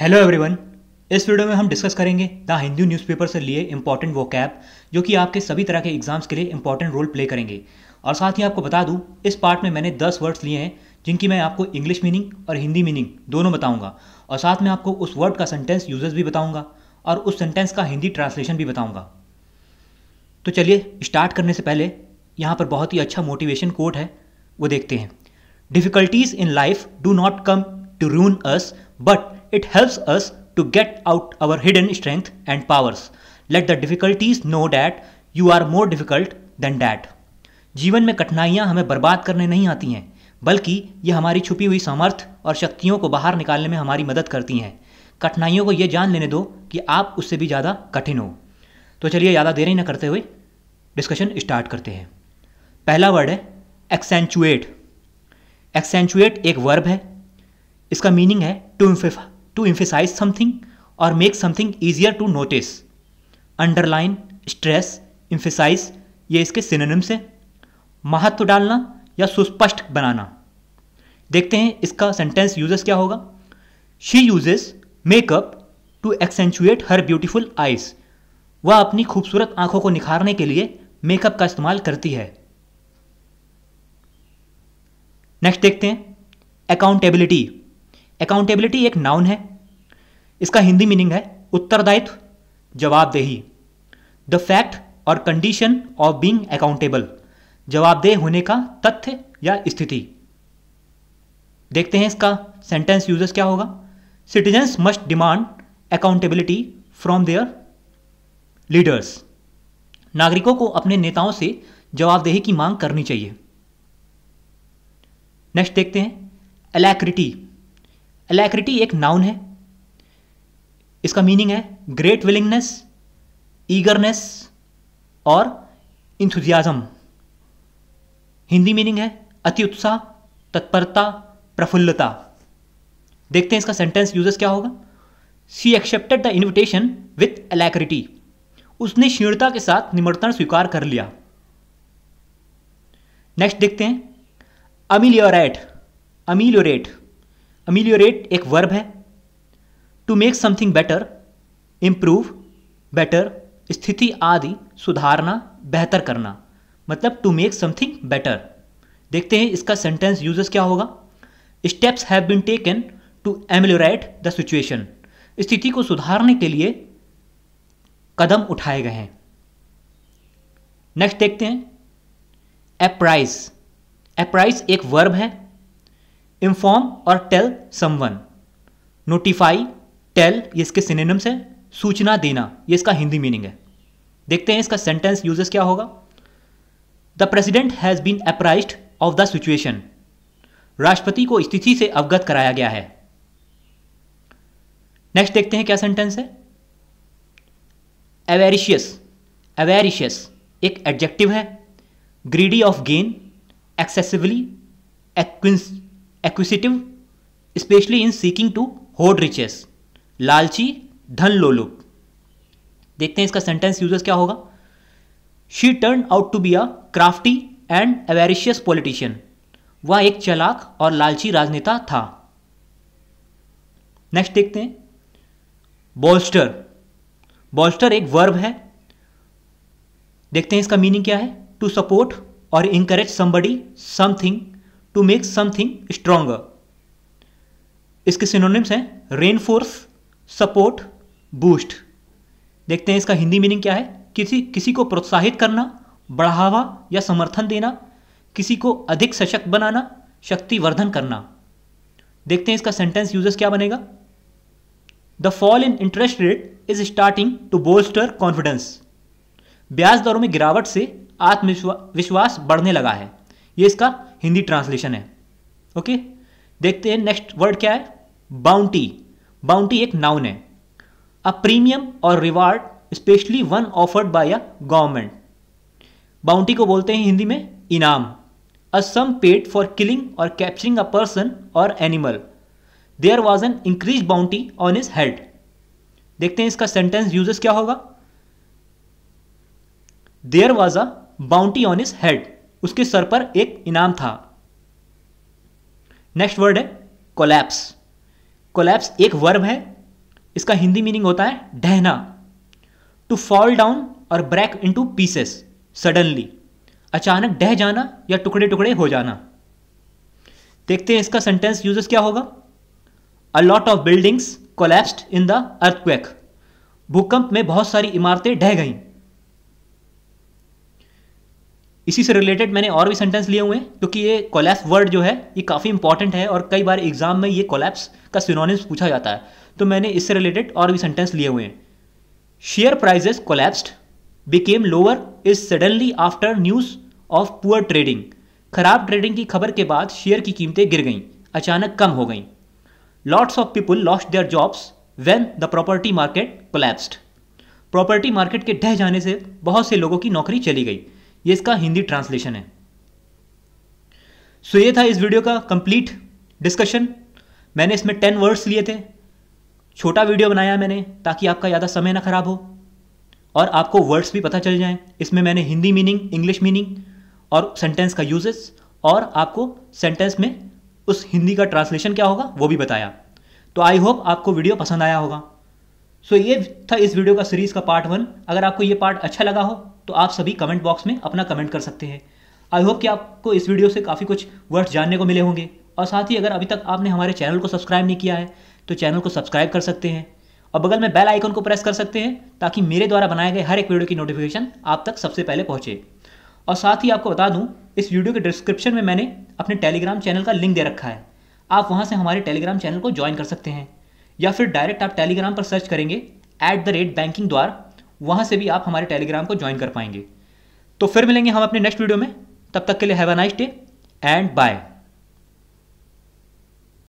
Hello everyone इस video में हम डिस्कस करेंगे द हिंदू न्यूज़पेपर से लिए इम्पॉर्टेंट वो कैप जो कि आपके सभी तरह के एग्जाम्स के लिए इम्पॉर्टेंट रोल प्ले करेंगे और साथ ही आपको बता दूं इस पार्ट में मैंने 10 वर्ड्स लिए हैं जिनकी मैं आपको इंग्लिश मीनिंग और हिंदी मीनिंग दोनों बताऊंगा और साथ में आपको उस वर्ड का सेंटेंस यूजर्स भी बताऊँगा और उस सेंटेंस का हिंदी ट्रांसलेशन भी बताऊँगा तो चलिए स्टार्ट करने से पहले यहाँ पर बहुत ही अच्छा मोटिवेशन कोट है वो देखते हैं difficulties in life do not come to ruin us but It helps us to get out our hidden strength and powers. Let the difficulties know that you are more difficult than that. जीवन में कठिनाइयाँ हमें बर्बाद करने नहीं आती हैं बल्कि ये हमारी छुपी हुई सामर्थ्य और शक्तियों को बाहर निकालने में हमारी मदद करती हैं कठिनाइयों को ये जान लेने दो कि आप उससे भी ज़्यादा कठिन हो तो चलिए ज़्यादा देरी ही ना करते हुए डिस्कशन स्टार्ट करते हैं पहला वर्ड है एक्सेंचुएट एक्सेंचुएट एक वर्ब है इसका मीनिंग है टू टू इम्फेसाइज समथिंग और make something easier to notice underline stress emphasise ये इसके सिनोनिम्स हैं महत्व डालना या सुस्पष्ट बनाना देखते हैं इसका सेंटेंस यूजेस क्या होगा she uses makeup to accentuate her beautiful eyes वह अपनी खूबसूरत आंखों को निखारने के लिए मेकअप का इस्तेमाल करती है नेक्स्ट देखते हैं अकाउंटेबिलिटी अकाउंटेबिलिटी एक नाउन है इसका हिंदी मीनिंग है उत्तरदायित्व जवाबदेही द फैक्ट और कंडीशन ऑफ बींग अकाउंटेबल जवाबदेह होने का तथ्य या स्थिति देखते हैं इसका सेंटेंस यूजेस क्या होगा citizens must demand accountability from their leaders नागरिकों को अपने नेताओं से जवाबदेही की मांग करनी चाहिए नेक्स्ट देखते हैं अलैक्रिटी अलैक्रिटी एक नाउन है इसका मीनिंग है ग्रेट विलिंगनेस ईगरनेस और इंथुजियाज़म हिंदी मीनिंग है अति उत्साह तत्परता प्रफुल्लता देखते हैं इसका सेंटेंस यूजेस क्या होगा she accepted the invitation with alacrity उसने शीणता के साथ निमंत्रण स्वीकार कर लिया नेक्स्ट देखते हैं अमीलियोरेट अमीलियोरेट अमीलियोरेट एक वर्ब है to make something better improve better स्थिति आदि सुधारना बेहतर करना मतलब टू मेक समथिंग बेटर देखते हैं इसका सेंटेंस यूजेस क्या होगा steps have been taken to ameliorate the situation स्थिति को सुधारने के लिए कदम उठाए गए हैं नेक्स्ट देखते हैं एप्राइज एप्राइज एक वर्ब है इन्फॉर्म और टेल समवन नोटिफाई टेल ये इसके सिनेनम्स हैं सूचना देना ये इसका हिंदी मीनिंग है देखते हैं इसका सेंटेंस यूजेस क्या होगा the president has been apprise of the situation राष्ट्रपति को स्थिति से अवगत कराया गया है नेक्स्ट देखते हैं क्या सेंटेंस है अवेरिशियस एवेरिशियस एक एडजेक्टिव है greedy of gain excessively acquisitive specially in seeking to hold riches लालची धन लोलुप देखते हैं इसका सेंटेंस यूजर्स क्या होगा she turn out to be a crafty and avaricious politician वह एक चलाक और लालची राजनेता था नेक्स्ट देखते हैं बॉल्स्टर बॉल्स्टर एक वर्ब है देखते हैं इसका मीनिंग क्या है टू सपोर्ट और encourage somebody something to make something stronger इसके सिनोनिम्स हैं रेनफोर्स सपोर्ट बूस्ट देखते हैं इसका हिंदी मीनिंग क्या है किसी किसी को प्रोत्साहित करना बढ़ावा या समर्थन देना किसी को अधिक सशक्त बनाना शक्तिवर्धन करना देखते हैं इसका सेंटेंस यूजेस क्या बनेगा the fall in interest rate is starting to bolster confidence ब्याज दरों में गिरावट से आत्मविश्वास बढ़ने लगा है ये इसका हिंदी ट्रांसलेशन है ओके देखते हैं नेक्स्ट वर्ड क्या है बाउंटी बाउंटी एक नाउन है अ प्रीमियम और reward specially one offered by a government bounty को बोलते हैं हिंदी में इनाम a sum paid for killing और कैप्चरिंग अ पर्सन और animal there was an increase bounty on his head देखते हैं इसका सेंटेंस यूजेस क्या होगा there was a bounty on his head उसके सर पर एक इनाम था नेक्स्ट वर्ड है कोलैप्स कोलैप्स एक वर्ब है इसका हिंदी मीनिंग होता है ढहना टू फॉल डाउन और ब्रेक टू पीसेस सडनली अचानक ढह जाना या टुकड़े टुकड़े हो जाना देखते हैं इसका सेंटेंस यूजेस क्या होगा a lot of buildings collapsed in the earthquake भूकंप में बहुत सारी इमारतें ढह गईं इसी से रिलेटेड मैंने और भी सेंटेंस लिए हुए हैं क्योंकि ये कोलैप्स वर्ड जो है ये काफ़ी इंपॉर्टेंट है और कई बार एग्जाम में ये कोलैप्स का सिनोनिम्स पूछा जाता है तो मैंने इससे रिलेटेड और भी सेंटेंस लिए हुए हैं share prices collapsed became lower is suddenly after news of poor trading खराब ट्रेडिंग की खबर के बाद शेयर की कीमतें गिर गईं अचानक कम हो गईं lots of people lost their jobs when the property market collapsed property market के ढह जाने से बहुत से लोगों की नौकरी चली गई ये इसका हिंदी ट्रांसलेशन है सो so ये था इस वीडियो का कंप्लीट डिस्कशन मैंने इसमें टेन वर्ड्स लिए थे छोटा वीडियो बनाया मैंने ताकि आपका ज़्यादा समय ना ख़राब हो और आपको वर्ड्स भी पता चल जाएं इसमें मैंने हिंदी मीनिंग इंग्लिश मीनिंग और सेंटेंस का यूजेस और आपको सेंटेंस में उस हिंदी का ट्रांसलेशन क्या होगा वो भी बताया तो आई होप आपको वीडियो पसंद आया होगा सो so ये था इस वीडियो का सीरीज़ का पार्ट वन अगर आपको ये पार्ट अच्छा लगा हो तो आप सभी कमेंट बॉक्स में अपना कमेंट कर सकते हैं आई होप कि आपको इस वीडियो से काफ़ी कुछ वर्ड्स जानने को मिले होंगे और साथ ही अगर अभी तक आपने हमारे चैनल को सब्सक्राइब नहीं किया है तो चैनल को सब्सक्राइब कर सकते हैं और बगल में बेल आइकन को प्रेस कर सकते हैं ताकि मेरे द्वारा बनाए गए हर एक वीडियो की नोटिफिकेशन आप तक सबसे पहले पहुँचे और साथ ही आपको बता दूँ इस वीडियो के डिस्क्रिप्शन में मैंने अपने टेलीग्राम चैनल का लिंक दे रखा है आप वहाँ से हमारे टेलीग्राम चैनल को ज्वाइन कर सकते हैं या फिर डायरेक्ट आप टेलीग्राम पर सर्च करेंगे ऐट द रेट बैंकिंग द्वारा वहाँ से भी आप हमारे टेलीग्राम को ज्वाइन कर पाएंगे तो फिर मिलेंगे हम अपने नेक्स्ट वीडियो में तब तक के लिए have a nice day and bye